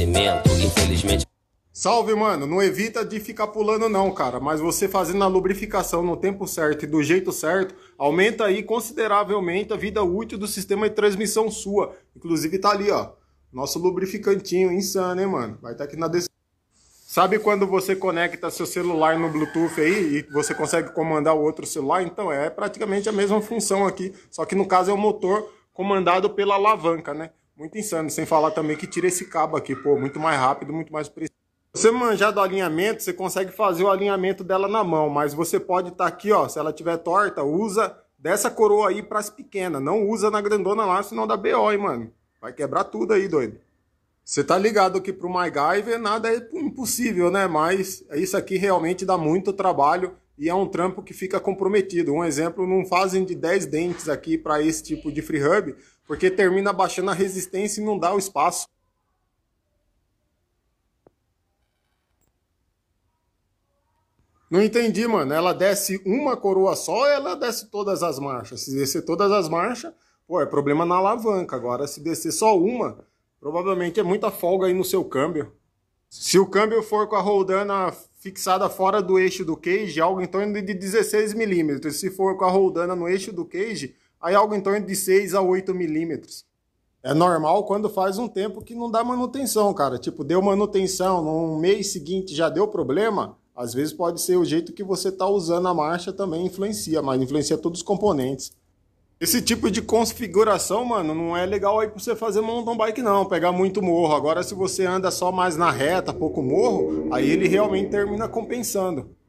cimento, infelizmente. Salve, mano. Não evita de ficar pulando, não, cara. Mas você fazendo a lubrificação no tempo certo e do jeito certo, aumenta aí consideravelmente a vida útil do sistema de transmissão sua. Inclusive, tá ali, ó. Nosso lubrificantinho insano, hein, mano. Vai estar tá aqui na descrição. Sabe quando você conecta seu celular no Bluetooth aí e você consegue comandar o outro celular? Então, é praticamente a mesma função aqui. Só que no caso é o motor comandado pela alavanca, né? Muito insano, sem falar também que tira esse cabo aqui, pô, muito mais rápido, muito mais preciso. Você manjar do alinhamento, você consegue fazer o alinhamento dela na mão, mas você pode estar tá aqui, ó, se ela tiver torta, usa dessa coroa aí para as pequenas, não usa na grandona lá, senão dá BO, hein, mano. Vai quebrar tudo aí, doido. Você tá ligado que pro MyGyver nada é impossível, né? Mas isso aqui realmente dá muito trabalho e é um trampo que fica comprometido. Um exemplo, não fazem de 10 dentes aqui para esse tipo de free hub, porque termina baixando a resistência e não dá o espaço. Não entendi, mano. Ela desce uma coroa só ela desce todas as marchas? Se descer todas as marchas, pô, é problema na alavanca. Agora, se descer só uma, provavelmente é muita folga aí no seu câmbio. Se o câmbio for com a roldana fixada fora do eixo do cage, é algo em torno de 16 milímetros. Se for com a roldana no eixo do cage, aí algo em torno de 6 a 8 milímetros. É normal quando faz um tempo que não dá manutenção, cara. Tipo, deu manutenção, no mês seguinte já deu problema. Às vezes pode ser o jeito que você está usando a marcha também influencia, mas influencia todos os componentes. Esse tipo de configuração, mano, não é legal aí pra você fazer mountain bike, não. Pegar muito morro. Agora, se você anda só mais na reta, pouco morro, aí ele realmente termina compensando.